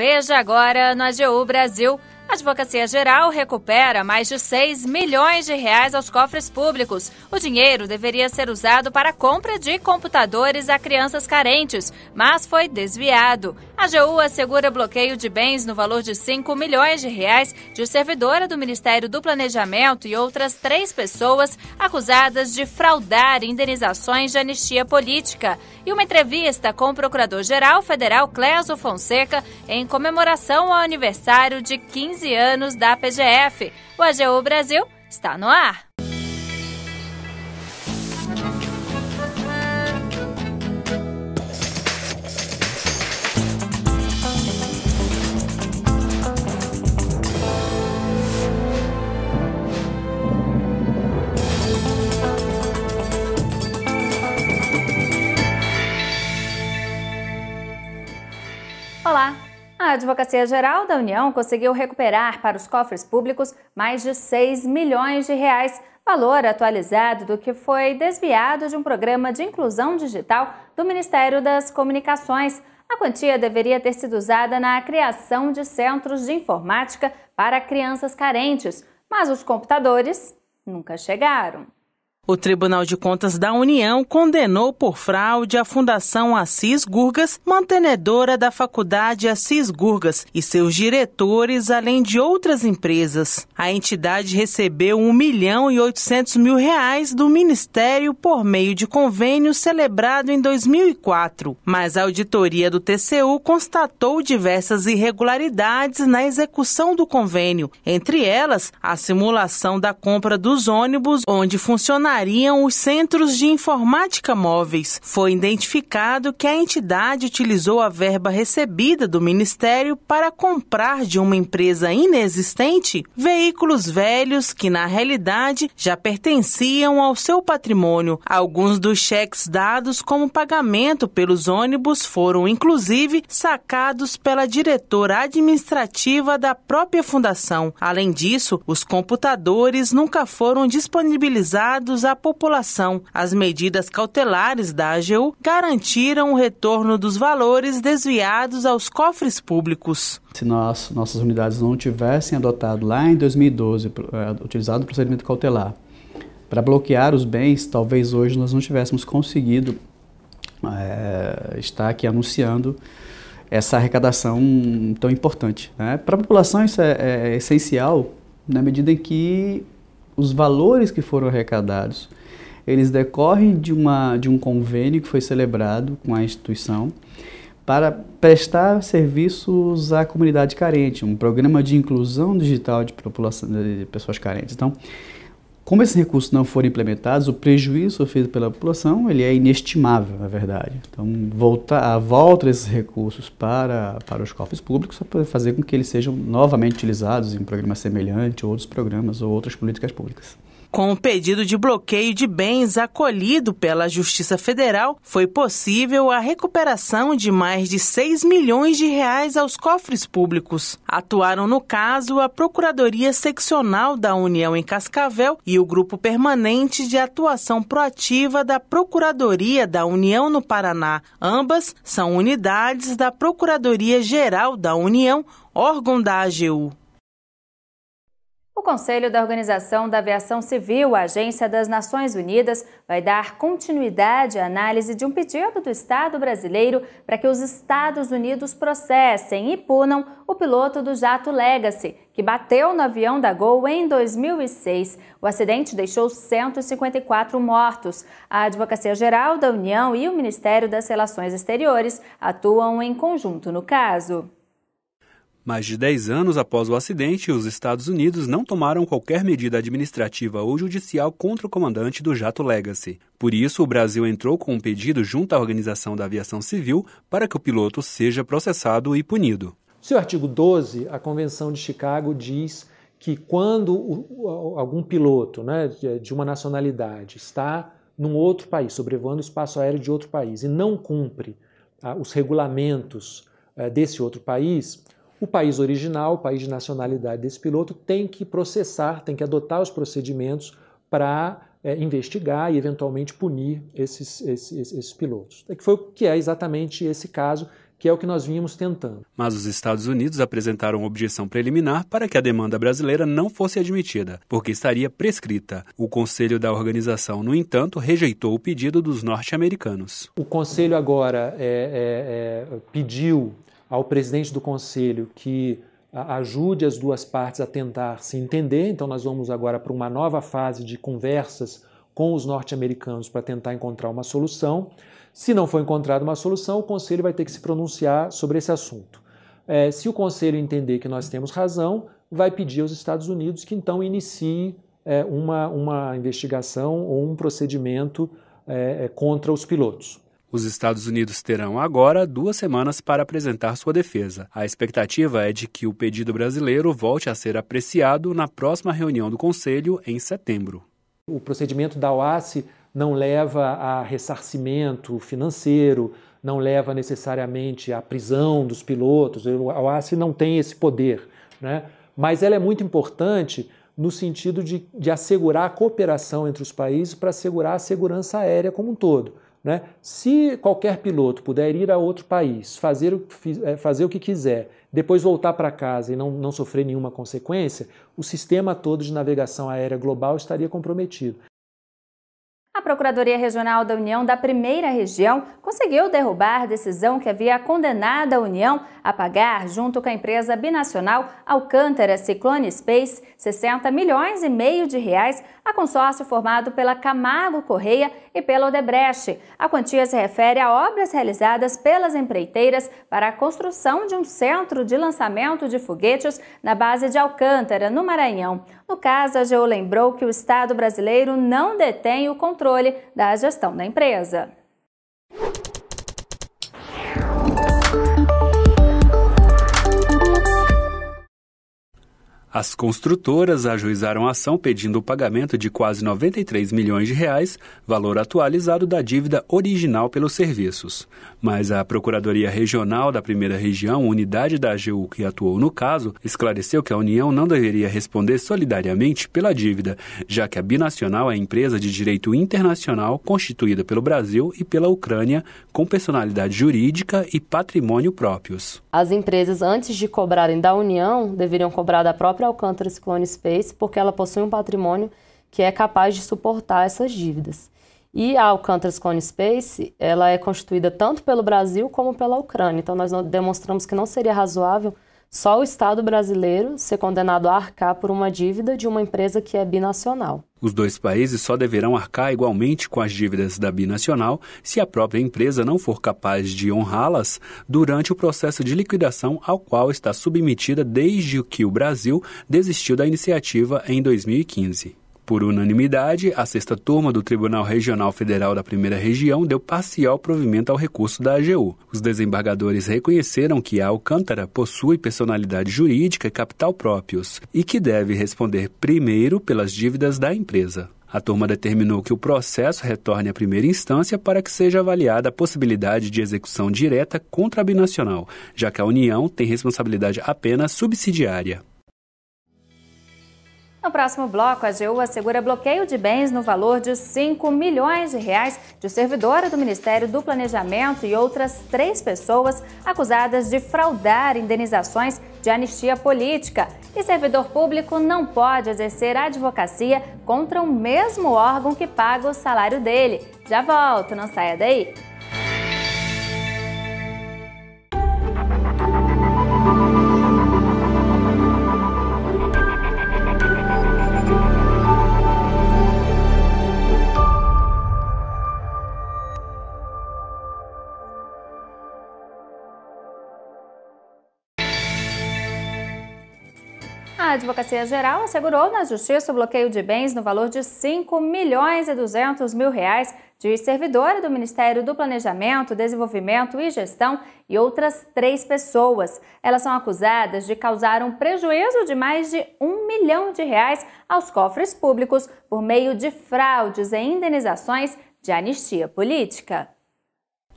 Veja agora no AGU Brasil. A Advocacia Geral recupera mais de 6 milhões de reais aos cofres públicos. O dinheiro deveria ser usado para a compra de computadores a crianças carentes, mas foi desviado. AGU assegura bloqueio de bens no valor de 5 milhões de reais de servidora do Ministério do Planejamento e outras três pessoas acusadas de fraudar indenizações de anistia política. E uma entrevista com o Procurador-Geral Federal Cléso Fonseca em comemoração ao aniversário de 15 anos da PGF. O AGU Brasil está no ar. A Advocacia Geral da União conseguiu recuperar para os cofres públicos mais de 6 milhões de reais, valor atualizado do que foi desviado de um programa de inclusão digital do Ministério das Comunicações. A quantia deveria ter sido usada na criação de centros de informática para crianças carentes, mas os computadores nunca chegaram. O Tribunal de Contas da União condenou por fraude a Fundação Assis Gurgas, mantenedora da Faculdade Assis Gurgas, e seus diretores, além de outras empresas. A entidade recebeu 1 milhão e 800 mil reais do Ministério por meio de convênio celebrado em 2004, mas a auditoria do TCU constatou diversas irregularidades na execução do convênio, entre elas a simulação da compra dos ônibus, onde funcionaria estariam os centros de informática móveis. Foi identificado que a entidade utilizou a verba recebida do Ministério para comprar de uma empresa inexistente veículos velhos que, na realidade, já pertenciam ao seu patrimônio. Alguns dos cheques dados como pagamento pelos ônibus foram, inclusive, sacados pela diretora administrativa da própria fundação. Além disso, os computadores nunca foram disponibilizados à população. As medidas cautelares da AGU garantiram o retorno dos valores desviados aos cofres públicos. Se nós, nossas unidades não tivessem adotado lá em 2012, é, utilizado o procedimento cautelar, para bloquear os bens, talvez hoje nós não tivéssemos conseguido é, estar aqui anunciando essa arrecadação tão importante. Né? Para a população isso é, é essencial na medida em que os valores que foram arrecadados, eles decorrem de, uma, de um convênio que foi celebrado com a instituição para prestar serviços à comunidade carente, um programa de inclusão digital de, população, de pessoas carentes. Então, como esses recursos não forem implementados, o prejuízo feito pela população ele é inestimável, na verdade. Então, voltar, a volta desses recursos para, para os cofres públicos só para fazer com que eles sejam novamente utilizados em um programa semelhante, ou outros programas ou outras políticas públicas. Com o pedido de bloqueio de bens acolhido pela Justiça Federal, foi possível a recuperação de mais de 6 milhões de reais aos cofres públicos. Atuaram no caso a Procuradoria Seccional da União em Cascavel e o Grupo Permanente de Atuação Proativa da Procuradoria da União no Paraná. Ambas são unidades da Procuradoria Geral da União, órgão da AGU. O Conselho da Organização da Aviação Civil, a Agência das Nações Unidas, vai dar continuidade à análise de um pedido do Estado brasileiro para que os Estados Unidos processem e punam o piloto do jato Legacy, que bateu no avião da Gol em 2006. O acidente deixou 154 mortos. A Advocacia Geral da União e o Ministério das Relações Exteriores atuam em conjunto no caso. Mais de 10 anos após o acidente, os Estados Unidos não tomaram qualquer medida administrativa ou judicial contra o comandante do jato Legacy. Por isso, o Brasil entrou com um pedido junto à Organização da Aviação Civil para que o piloto seja processado e punido. Seu artigo 12, a Convenção de Chicago diz que quando algum piloto né, é de uma nacionalidade está num outro país, sobrevoando o espaço aéreo de outro país e não cumpre ah, os regulamentos ah, desse outro país, o país original, o país de nacionalidade desse piloto, tem que processar, tem que adotar os procedimentos para é, investigar e eventualmente punir esses, esses, esses pilotos. É que foi o que é exatamente esse caso, que é o que nós vínhamos tentando. Mas os Estados Unidos apresentaram objeção preliminar para que a demanda brasileira não fosse admitida, porque estaria prescrita. O conselho da organização, no entanto, rejeitou o pedido dos norte-americanos. O conselho agora é, é, é pediu ao presidente do conselho que ah, ajude as duas partes a tentar se entender. Então, nós vamos agora para uma nova fase de conversas com os norte-americanos para tentar encontrar uma solução. Se não for encontrada uma solução, o Conselho vai ter que se pronunciar sobre esse assunto. É, se o Conselho entender que nós temos razão, vai pedir aos Estados Unidos que então inicie é, uma, uma investigação ou um procedimento é, é contra os pilotos. Os Estados Unidos terão agora duas semanas para apresentar sua defesa. A expectativa é de que o pedido brasileiro volte a ser apreciado na próxima reunião do Conselho, em setembro. O procedimento da OASI não leva a ressarcimento financeiro, não leva necessariamente à prisão dos pilotos, a OASI não tem esse poder, né? mas ela é muito importante no sentido de, de assegurar a cooperação entre os países para assegurar a segurança aérea como um todo. Né? Se qualquer piloto puder ir a outro país, fazer o, é, fazer o que quiser, depois voltar para casa e não, não sofrer nenhuma consequência, o sistema todo de navegação aérea global estaria comprometido. A Procuradoria Regional da União da Primeira Região conseguiu derrubar decisão que havia condenado a União a pagar, junto com a empresa binacional Alcântara Ciclone Space, 60 milhões e meio de reais a consórcio formado pela Camargo Correia e pela Odebrecht. A quantia se refere a obras realizadas pelas empreiteiras para a construção de um centro de lançamento de foguetes na base de Alcântara, no Maranhão. No caso, a AGU lembrou que o Estado brasileiro não detém o controle da gestão da empresa. As construtoras ajuizaram a ação pedindo o pagamento de quase 93 milhões de reais, valor atualizado da dívida original pelos serviços. Mas a Procuradoria Regional da Primeira Região, unidade da AGU que atuou no caso, esclareceu que a União não deveria responder solidariamente pela dívida, já que a binacional é empresa de direito internacional constituída pelo Brasil e pela Ucrânia, com personalidade jurídica e patrimônio próprios. As empresas, antes de cobrarem da União, deveriam cobrar da própria própria Alcântara Ciclone Space, porque ela possui um patrimônio que é capaz de suportar essas dívidas. E a Alcântara Ciclone Space, ela é constituída tanto pelo Brasil como pela Ucrânia. Então, nós demonstramos que não seria razoável só o Estado brasileiro ser condenado a arcar por uma dívida de uma empresa que é binacional. Os dois países só deverão arcar igualmente com as dívidas da binacional se a própria empresa não for capaz de honrá-las durante o processo de liquidação ao qual está submetida desde que o Brasil desistiu da iniciativa em 2015. Por unanimidade, a sexta turma do Tribunal Regional Federal da Primeira Região deu parcial provimento ao recurso da AGU. Os desembargadores reconheceram que a Alcântara possui personalidade jurídica e capital próprios e que deve responder primeiro pelas dívidas da empresa. A turma determinou que o processo retorne à primeira instância para que seja avaliada a possibilidade de execução direta contra a binacional, já que a União tem responsabilidade apenas subsidiária. No próximo bloco, a AGU assegura bloqueio de bens no valor de 5 milhões de reais de servidora do Ministério do Planejamento e outras três pessoas acusadas de fraudar indenizações de anistia política. E servidor público não pode exercer advocacia contra o mesmo órgão que paga o salário dele. Já volto, não saia daí! A Advocacia Geral assegurou na Justiça o bloqueio de bens no valor de 5 milhões e 200 mil reais de servidora do Ministério do Planejamento, Desenvolvimento e Gestão e outras três pessoas. Elas são acusadas de causar um prejuízo de mais de um milhão de reais aos cofres públicos por meio de fraudes e indenizações de anistia política.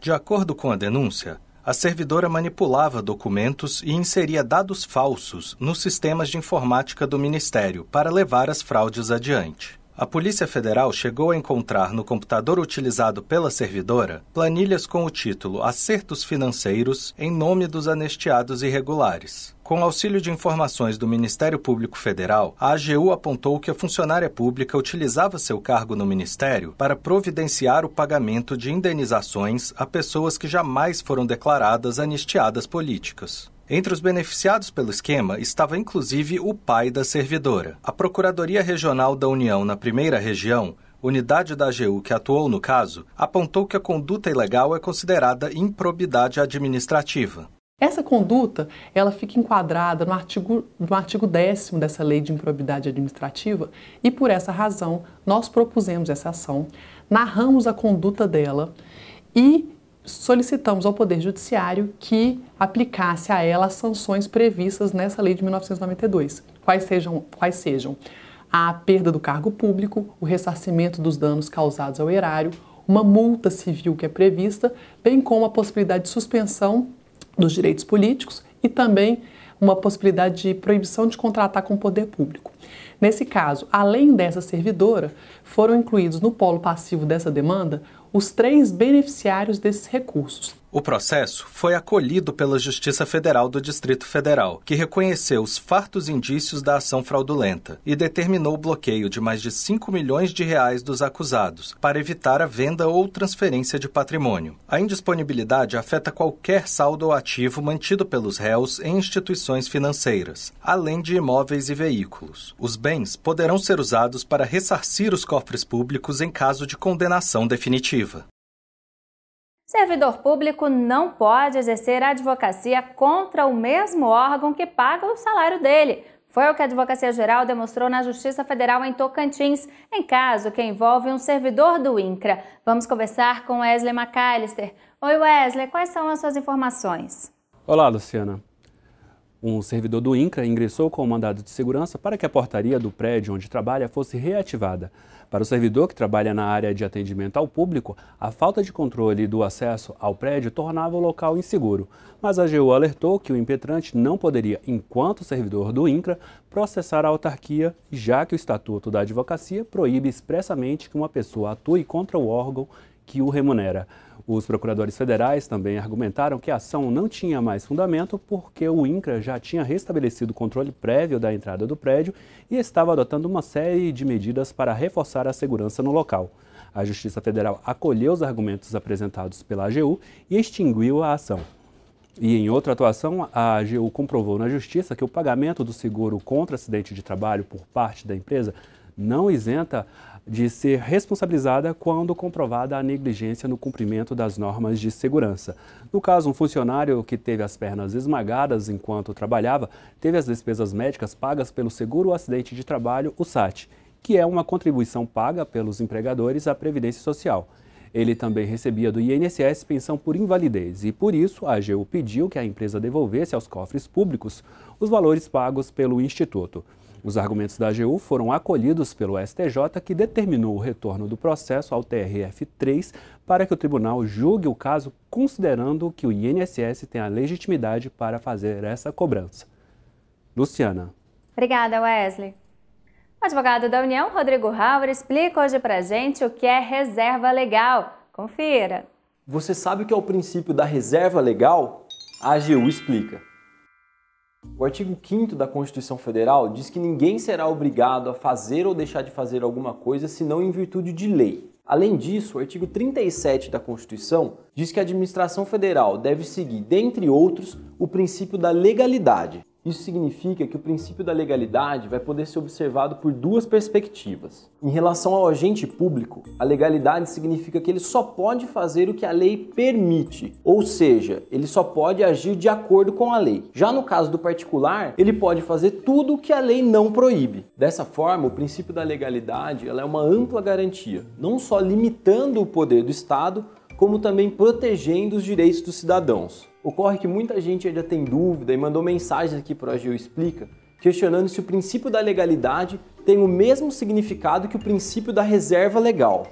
De acordo com a denúncia, a servidora manipulava documentos e inseria dados falsos nos sistemas de informática do Ministério para levar as fraudes adiante. A Polícia Federal chegou a encontrar no computador utilizado pela servidora planilhas com o título Acertos Financeiros em nome dos anestiados irregulares. Com auxílio de informações do Ministério Público Federal, a AGU apontou que a funcionária pública utilizava seu cargo no Ministério para providenciar o pagamento de indenizações a pessoas que jamais foram declaradas anistiadas políticas. Entre os beneficiados pelo esquema estava inclusive o pai da servidora. A Procuradoria Regional da União na Primeira Região, unidade da AGU que atuou no caso, apontou que a conduta ilegal é considerada improbidade administrativa. Essa conduta, ela fica enquadrada no artigo, no artigo 10 dessa Lei de Improbidade Administrativa e, por essa razão, nós propusemos essa ação, narramos a conduta dela e solicitamos ao Poder Judiciário que aplicasse a ela as sanções previstas nessa lei de 1992, quais sejam, quais sejam a perda do cargo público, o ressarcimento dos danos causados ao erário, uma multa civil que é prevista, bem como a possibilidade de suspensão dos direitos políticos e também uma possibilidade de proibição de contratar com o poder público. Nesse caso, além dessa servidora, foram incluídos no polo passivo dessa demanda os três beneficiários desses recursos. O processo foi acolhido pela Justiça Federal do Distrito Federal, que reconheceu os fartos indícios da ação fraudulenta e determinou o bloqueio de mais de 5 milhões de reais dos acusados para evitar a venda ou transferência de patrimônio. A indisponibilidade afeta qualquer saldo ou ativo mantido pelos réus em instituições financeiras, além de imóveis e veículos. Os bens poderão ser usados para ressarcir os cofres públicos em caso de condenação definitiva. Servidor público não pode exercer advocacia contra o mesmo órgão que paga o salário dele. Foi o que a Advocacia Geral demonstrou na Justiça Federal em Tocantins, em caso que envolve um servidor do INCRA. Vamos conversar com Wesley McAllister. Oi, Wesley, quais são as suas informações? Olá, Luciana. Um servidor do INCRA ingressou com o mandado de segurança para que a portaria do prédio onde trabalha fosse reativada. Para o servidor que trabalha na área de atendimento ao público, a falta de controle do acesso ao prédio tornava o local inseguro, mas a AGU alertou que o impetrante não poderia, enquanto servidor do INCRA, processar a autarquia, já que o Estatuto da Advocacia proíbe expressamente que uma pessoa atue contra o órgão que o remunera. Os procuradores federais também argumentaram que a ação não tinha mais fundamento porque o INCRA já tinha restabelecido o controle prévio da entrada do prédio e estava adotando uma série de medidas para reforçar a segurança no local. A Justiça Federal acolheu os argumentos apresentados pela AGU e extinguiu a ação. E em outra atuação, a AGU comprovou na Justiça que o pagamento do seguro contra acidente de trabalho por parte da empresa não isenta de ser responsabilizada quando comprovada a negligência no cumprimento das normas de segurança. No caso, um funcionário que teve as pernas esmagadas enquanto trabalhava teve as despesas médicas pagas pelo Seguro Acidente de Trabalho, o SAT, que é uma contribuição paga pelos empregadores à Previdência Social. Ele também recebia do INSS pensão por invalidez e, por isso, a AGU pediu que a empresa devolvesse aos cofres públicos os valores pagos pelo Instituto. Os argumentos da AGU foram acolhidos pelo STJ, que determinou o retorno do processo ao TRF3 para que o tribunal julgue o caso, considerando que o INSS tem a legitimidade para fazer essa cobrança. Luciana. Obrigada, Wesley. O advogado da União, Rodrigo Hauer, explica hoje para gente o que é reserva legal. Confira. Você sabe o que é o princípio da reserva legal? A AGU explica. O artigo 5 da Constituição Federal diz que ninguém será obrigado a fazer ou deixar de fazer alguma coisa senão em virtude de lei. Além disso, o artigo 37 da Constituição diz que a administração federal deve seguir, dentre outros, o princípio da legalidade, isso significa que o princípio da legalidade vai poder ser observado por duas perspectivas. Em relação ao agente público, a legalidade significa que ele só pode fazer o que a lei permite, ou seja, ele só pode agir de acordo com a lei. Já no caso do particular, ele pode fazer tudo o que a lei não proíbe. Dessa forma, o princípio da legalidade é uma ampla garantia, não só limitando o poder do Estado, como também protegendo os direitos dos cidadãos. Ocorre que muita gente ainda tem dúvida e mandou mensagens aqui para o Agil Explica, questionando se o princípio da legalidade tem o mesmo significado que o princípio da reserva legal.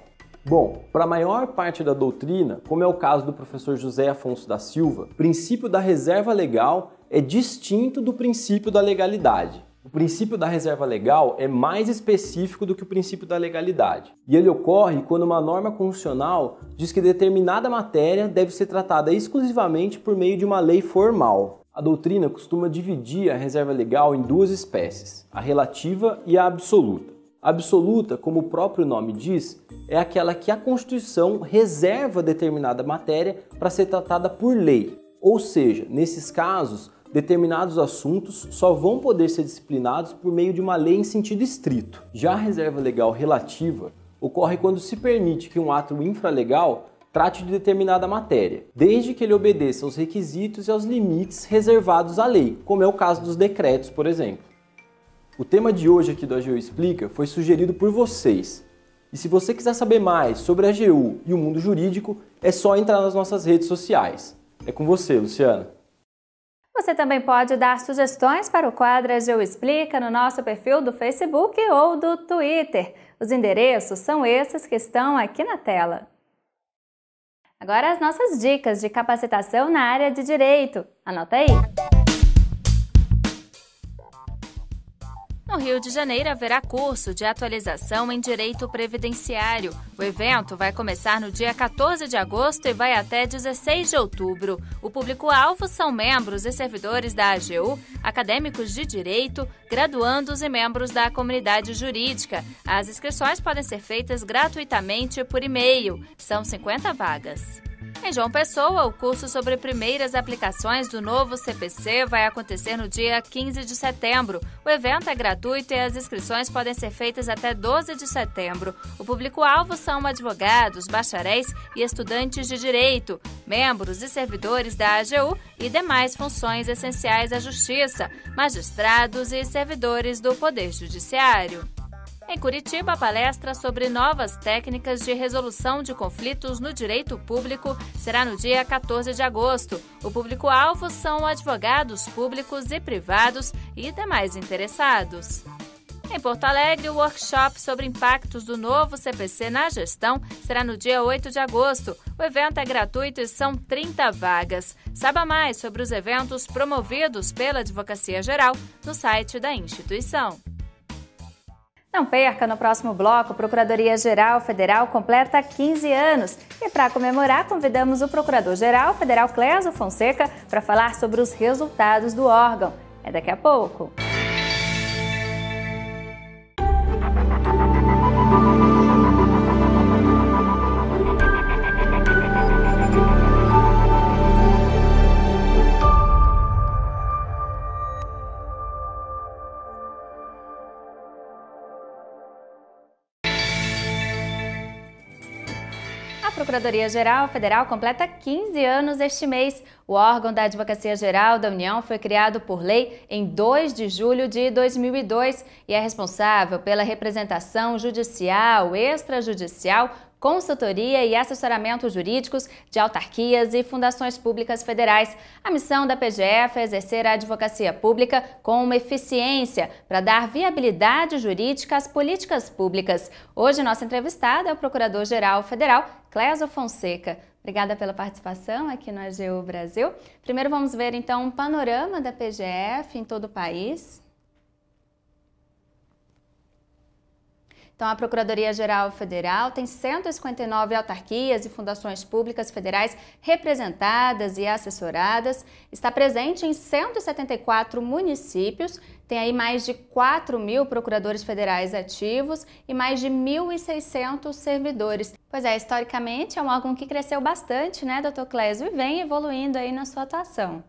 Bom, para a maior parte da doutrina, como é o caso do professor José Afonso da Silva, o princípio da reserva legal é distinto do princípio da legalidade. O princípio da reserva legal é mais específico do que o princípio da legalidade. E ele ocorre quando uma norma constitucional diz que determinada matéria deve ser tratada exclusivamente por meio de uma lei formal. A doutrina costuma dividir a reserva legal em duas espécies, a relativa e a absoluta. A absoluta, como o próprio nome diz, é aquela que a Constituição reserva determinada matéria para ser tratada por lei. Ou seja, nesses casos, determinados assuntos só vão poder ser disciplinados por meio de uma lei em sentido estrito. Já a reserva legal relativa ocorre quando se permite que um ato infralegal trate de determinada matéria, desde que ele obedeça aos requisitos e aos limites reservados à lei, como é o caso dos decretos, por exemplo. O tema de hoje aqui do AGU Explica foi sugerido por vocês. E se você quiser saber mais sobre a AGU e o mundo jurídico, é só entrar nas nossas redes sociais. É com você, Luciana. Você também pode dar sugestões para o Quadras Eu Explica no nosso perfil do Facebook ou do Twitter. Os endereços são esses que estão aqui na tela. Agora as nossas dicas de capacitação na área de direito. Anota aí! No Rio de Janeiro haverá curso de atualização em direito previdenciário. O evento vai começar no dia 14 de agosto e vai até 16 de outubro. O público-alvo são membros e servidores da AGU, acadêmicos de direito, graduandos e membros da comunidade jurídica. As inscrições podem ser feitas gratuitamente por e-mail. São 50 vagas. Em João Pessoa, o curso sobre primeiras aplicações do novo CPC vai acontecer no dia 15 de setembro. O evento é gratuito e as inscrições podem ser feitas até 12 de setembro. O público-alvo são advogados, bacharéis e estudantes de direito, membros e servidores da AGU e demais funções essenciais à Justiça, magistrados e servidores do Poder Judiciário. Em Curitiba, a palestra sobre novas técnicas de resolução de conflitos no direito público será no dia 14 de agosto. O público-alvo são advogados públicos e privados e demais interessados. Em Porto Alegre, o workshop sobre impactos do novo CPC na gestão será no dia 8 de agosto. O evento é gratuito e são 30 vagas. Saiba mais sobre os eventos promovidos pela Advocacia Geral no site da instituição. Não perca, no próximo bloco, a Procuradoria-Geral Federal completa 15 anos. E para comemorar, convidamos o Procurador-Geral Federal Clésio Fonseca para falar sobre os resultados do órgão. É daqui a pouco. Procuradoria-Geral Federal completa 15 anos este mês. O órgão da Advocacia Geral da União foi criado por lei em 2 de julho de 2002 e é responsável pela representação judicial, extrajudicial, consultoria e assessoramento jurídicos de autarquias e fundações públicas federais. A missão da PGF é exercer a advocacia pública com uma eficiência para dar viabilidade jurídica às políticas públicas. Hoje, nossa entrevistada é o Procurador-Geral Federal, Clésio Fonseca. Obrigada pela participação aqui no AGU Brasil. Primeiro vamos ver então um panorama da PGF em todo o país. Então, a Procuradoria-Geral Federal tem 159 autarquias e fundações públicas federais representadas e assessoradas, está presente em 174 municípios, tem aí mais de 4 mil procuradores federais ativos e mais de 1.600 servidores. Pois é, historicamente é um órgão que cresceu bastante, né, doutor Clésio, e vem evoluindo aí na sua atuação.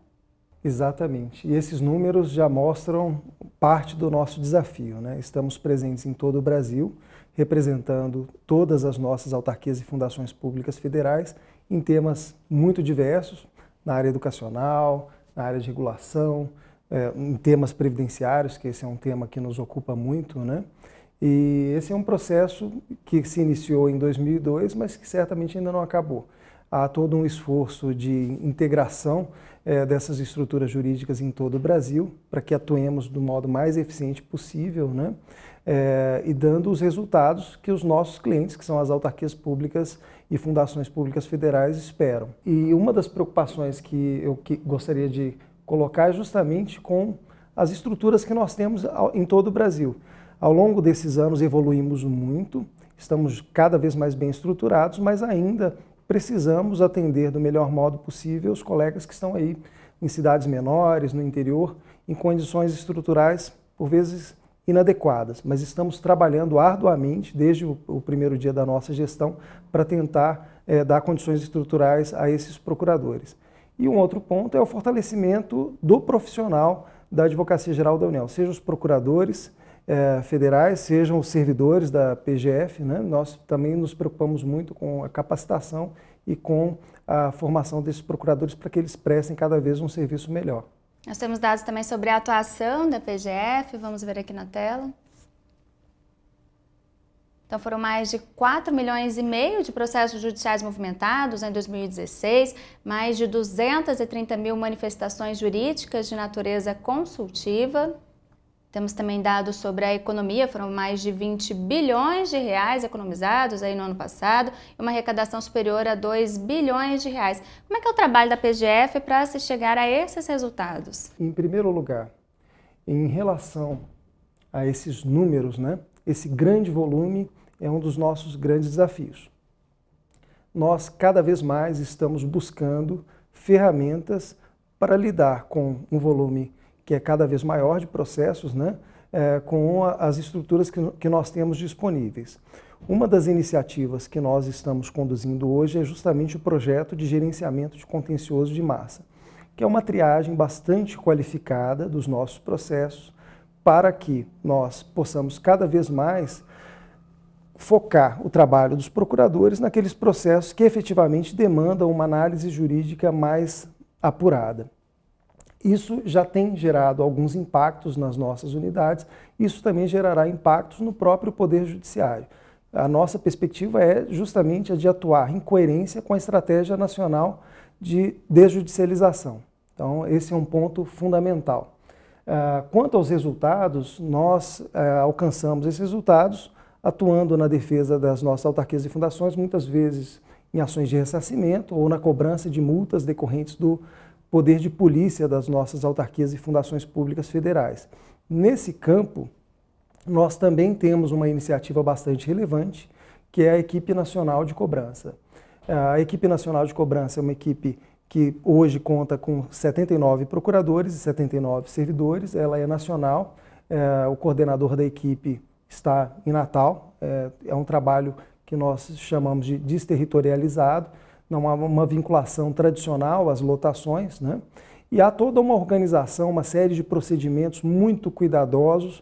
Exatamente. E esses números já mostram parte do nosso desafio. Né? Estamos presentes em todo o Brasil, representando todas as nossas autarquias e fundações públicas federais em temas muito diversos na área educacional, na área de regulação, é, em temas previdenciários, que esse é um tema que nos ocupa muito. Né? E esse é um processo que se iniciou em 2002, mas que certamente ainda não acabou. Há todo um esforço de integração é, dessas estruturas jurídicas em todo o Brasil, para que atuemos do modo mais eficiente possível, né? É, e dando os resultados que os nossos clientes, que são as autarquias públicas e fundações públicas federais, esperam. E uma das preocupações que eu que gostaria de colocar é justamente com as estruturas que nós temos em todo o Brasil. Ao longo desses anos evoluímos muito, estamos cada vez mais bem estruturados, mas ainda precisamos atender do melhor modo possível os colegas que estão aí em cidades menores, no interior, em condições estruturais, por vezes, inadequadas. Mas estamos trabalhando arduamente, desde o, o primeiro dia da nossa gestão, para tentar é, dar condições estruturais a esses procuradores. E um outro ponto é o fortalecimento do profissional da Advocacia Geral da União, seja os procuradores, é, federais, sejam os servidores da PGF. Né? Nós também nos preocupamos muito com a capacitação e com a formação desses procuradores para que eles prestem cada vez um serviço melhor. Nós temos dados também sobre a atuação da PGF, vamos ver aqui na tela. Então foram mais de 4 milhões e meio de processos judiciais movimentados em 2016, mais de 230 mil manifestações jurídicas de natureza consultiva, temos também dados sobre a economia, foram mais de 20 bilhões de reais economizados aí no ano passado, e uma arrecadação superior a 2 bilhões de reais. Como é que é o trabalho da PGF para se chegar a esses resultados? Em primeiro lugar, em relação a esses números, né? Esse grande volume é um dos nossos grandes desafios. Nós cada vez mais estamos buscando ferramentas para lidar com um volume que é cada vez maior de processos, né, é, com as estruturas que, que nós temos disponíveis. Uma das iniciativas que nós estamos conduzindo hoje é justamente o projeto de gerenciamento de contencioso de massa, que é uma triagem bastante qualificada dos nossos processos para que nós possamos cada vez mais focar o trabalho dos procuradores naqueles processos que efetivamente demandam uma análise jurídica mais apurada. Isso já tem gerado alguns impactos nas nossas unidades, isso também gerará impactos no próprio Poder Judiciário. A nossa perspectiva é justamente a de atuar em coerência com a estratégia nacional de desjudicialização. Então, esse é um ponto fundamental. Ah, quanto aos resultados, nós eh, alcançamos esses resultados atuando na defesa das nossas autarquias e fundações, muitas vezes em ações de ressarcimento ou na cobrança de multas decorrentes do poder de polícia das nossas autarquias e fundações públicas federais. Nesse campo, nós também temos uma iniciativa bastante relevante, que é a equipe nacional de cobrança. A equipe nacional de cobrança é uma equipe que hoje conta com 79 procuradores e 79 servidores, ela é nacional, é, o coordenador da equipe está em Natal, é, é um trabalho que nós chamamos de desterritorializado, não há uma vinculação tradicional às lotações, né? E há toda uma organização, uma série de procedimentos muito cuidadosos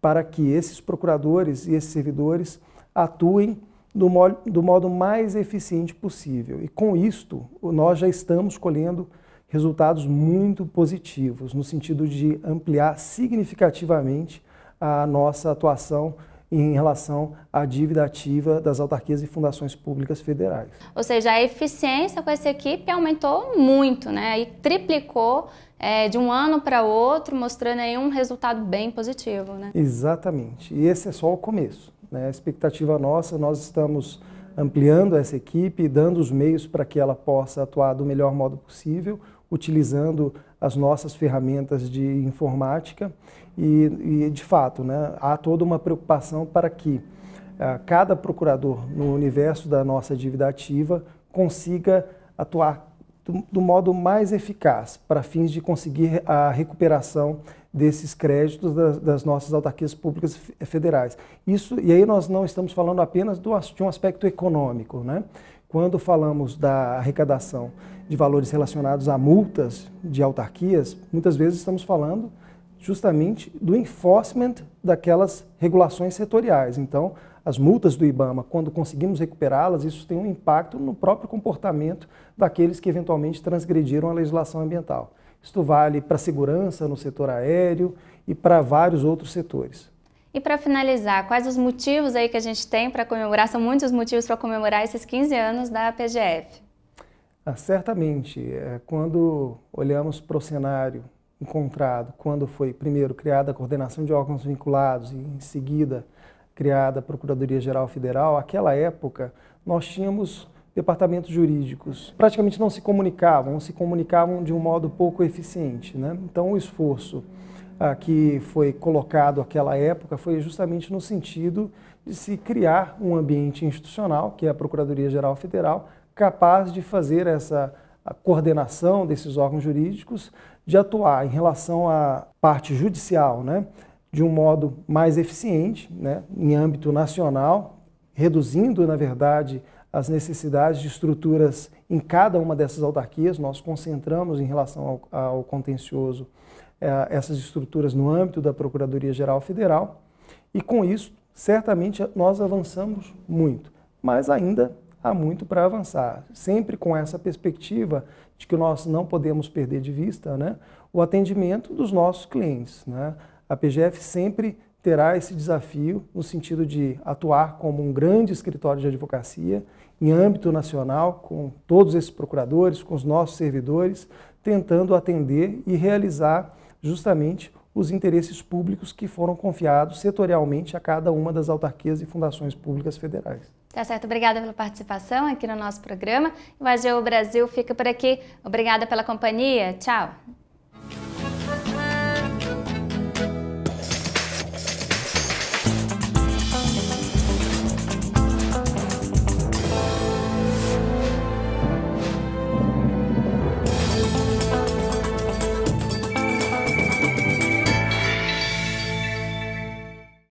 para que esses procuradores e esses servidores atuem do modo, do modo mais eficiente possível. E com isto, nós já estamos colhendo resultados muito positivos, no sentido de ampliar significativamente a nossa atuação em relação à dívida ativa das autarquias e fundações públicas federais. Ou seja, a eficiência com essa equipe aumentou muito, né? E triplicou é, de um ano para outro, mostrando aí um resultado bem positivo, né? Exatamente. E esse é só o começo. Né? A expectativa nossa, nós estamos ampliando essa equipe, dando os meios para que ela possa atuar do melhor modo possível, utilizando as nossas ferramentas de informática e, e de fato, né, há toda uma preocupação para que eh, cada procurador no universo da nossa dívida ativa consiga atuar do, do modo mais eficaz para fins de conseguir a recuperação desses créditos das, das, nossas autarquias públicas federais. Isso, e aí nós não estamos falando apenas do, de um aspecto econômico, né? Quando falamos da arrecadação de valores relacionados a multas de autarquias, muitas vezes estamos falando justamente do enforcement daquelas regulações setoriais. Então, as multas do IBAMA, quando conseguimos recuperá-las, isso tem um impacto no próprio comportamento daqueles que eventualmente transgrediram a legislação ambiental. Isto vale para a segurança no setor aéreo e para vários outros setores. E para finalizar, quais os motivos aí que a gente tem para comemorar? São muitos motivos para comemorar esses 15 anos da PGF. Ah, certamente, é, quando olhamos para o cenário encontrado, quando foi primeiro criada a coordenação de órgãos vinculados e em seguida criada a Procuradoria Geral Federal, aquela época nós tínhamos departamentos jurídicos praticamente não se comunicavam, se comunicavam de um modo pouco eficiente, né? Então o esforço que foi colocado àquela época foi justamente no sentido de se criar um ambiente institucional, que é a Procuradoria-Geral Federal, capaz de fazer essa coordenação desses órgãos jurídicos, de atuar em relação à parte judicial, né, de um modo mais eficiente, né, em âmbito nacional, reduzindo, na verdade, as necessidades de estruturas em cada uma dessas autarquias. Nós concentramos em relação ao, ao contencioso eh, essas estruturas no âmbito da Procuradoria-Geral Federal. E com isso, certamente nós avançamos muito, mas ainda há muito para avançar, sempre com essa perspectiva de que nós não podemos perder de vista né, o atendimento dos nossos clientes. Né? A PGF sempre terá esse desafio no sentido de atuar como um grande escritório de advocacia em âmbito nacional, com todos esses procuradores, com os nossos servidores, tentando atender e realizar justamente os interesses públicos que foram confiados setorialmente a cada uma das autarquias e fundações públicas federais. Tá certo, obrigada pela participação aqui no nosso programa. O AGU Brasil fica por aqui. Obrigada pela companhia. Tchau.